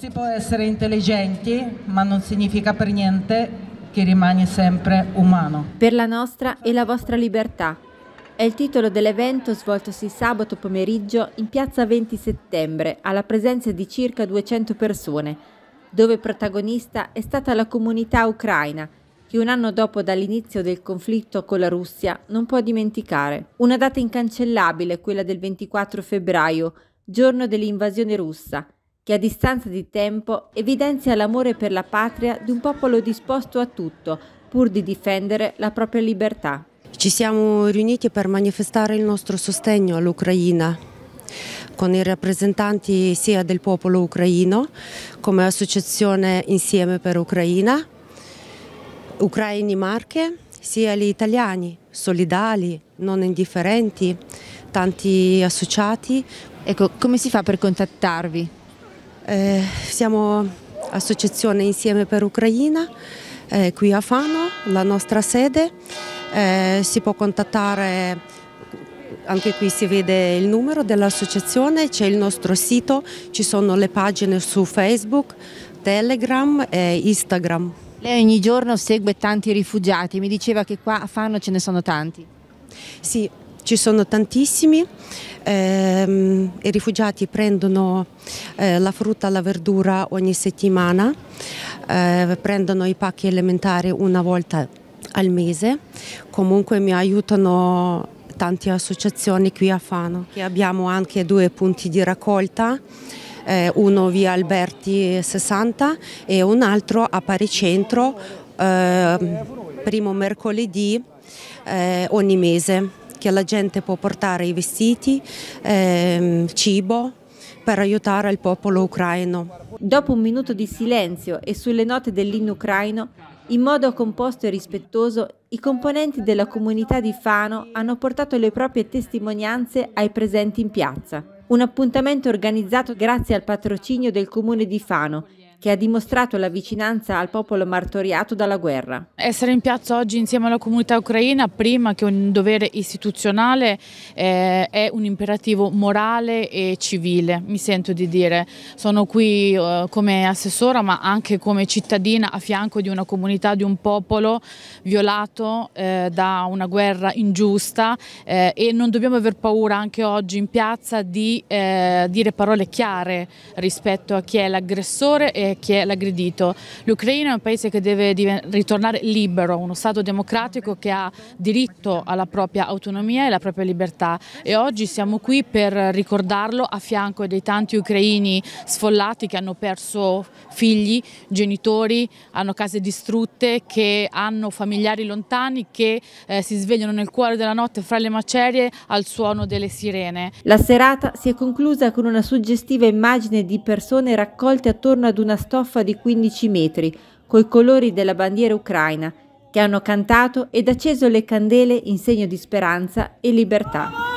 Si può essere intelligenti, ma non significa per niente che rimani sempre umano. Per la nostra e la vostra libertà. È il titolo dell'evento svoltosi sabato pomeriggio in piazza 20 settembre alla presenza di circa 200 persone, dove protagonista è stata la comunità ucraina che un anno dopo dall'inizio del conflitto con la Russia non può dimenticare. Una data incancellabile, quella del 24 febbraio, giorno dell'invasione russa, che a distanza di tempo evidenzia l'amore per la patria di un popolo disposto a tutto pur di difendere la propria libertà. Ci siamo riuniti per manifestare il nostro sostegno all'Ucraina con i rappresentanti sia del popolo ucraino come associazione Insieme per Ucraina, Ucraini Marche, sia gli italiani, solidali, non indifferenti, tanti associati. Ecco, come si fa per contattarvi? Eh, siamo associazione Insieme per Ucraina, eh, qui a Fano, la nostra sede. Eh, si può contattare, anche qui si vede il numero dell'associazione, c'è il nostro sito, ci sono le pagine su Facebook, Telegram e Instagram. Lei ogni giorno segue tanti rifugiati, mi diceva che qua a Fano ce ne sono tanti. Sì, ci sono tantissimi, ehm, i rifugiati prendono eh, la frutta e la verdura ogni settimana, eh, prendono i pacchi elementari una volta al mese, comunque mi aiutano tante associazioni qui a Fano. Abbiamo anche due punti di raccolta, eh, uno via Alberti 60 e un altro a Paricentro, ehm, primo mercoledì eh, ogni mese che la gente può portare i vestiti, ehm, cibo, per aiutare il popolo ucraino. Dopo un minuto di silenzio e sulle note dell'inno ucraino, in modo composto e rispettoso, i componenti della comunità di Fano hanno portato le proprie testimonianze ai presenti in piazza. Un appuntamento organizzato grazie al patrocinio del comune di Fano che ha dimostrato la vicinanza al popolo martoriato dalla guerra. Essere in piazza oggi insieme alla comunità ucraina, prima che un dovere istituzionale, eh, è un imperativo morale e civile, mi sento di dire. Sono qui eh, come assessora, ma anche come cittadina a fianco di una comunità, di un popolo violato eh, da una guerra ingiusta eh, e non dobbiamo aver paura anche oggi in piazza di eh, dire parole chiare rispetto a chi è l'aggressore e chi è l'aggredito. L'Ucraina è un paese che deve ritornare libero, uno Stato democratico che ha diritto alla propria autonomia e alla propria libertà e oggi siamo qui per ricordarlo a fianco dei tanti ucraini sfollati che hanno perso figli, genitori, hanno case distrutte, che hanno familiari lontani, che eh, si svegliano nel cuore della notte fra le macerie al suono delle sirene. La serata si è conclusa con una suggestiva immagine di persone raccolte attorno ad una stoffa di 15 metri, coi colori della bandiera ucraina, che hanno cantato ed acceso le candele in segno di speranza e libertà.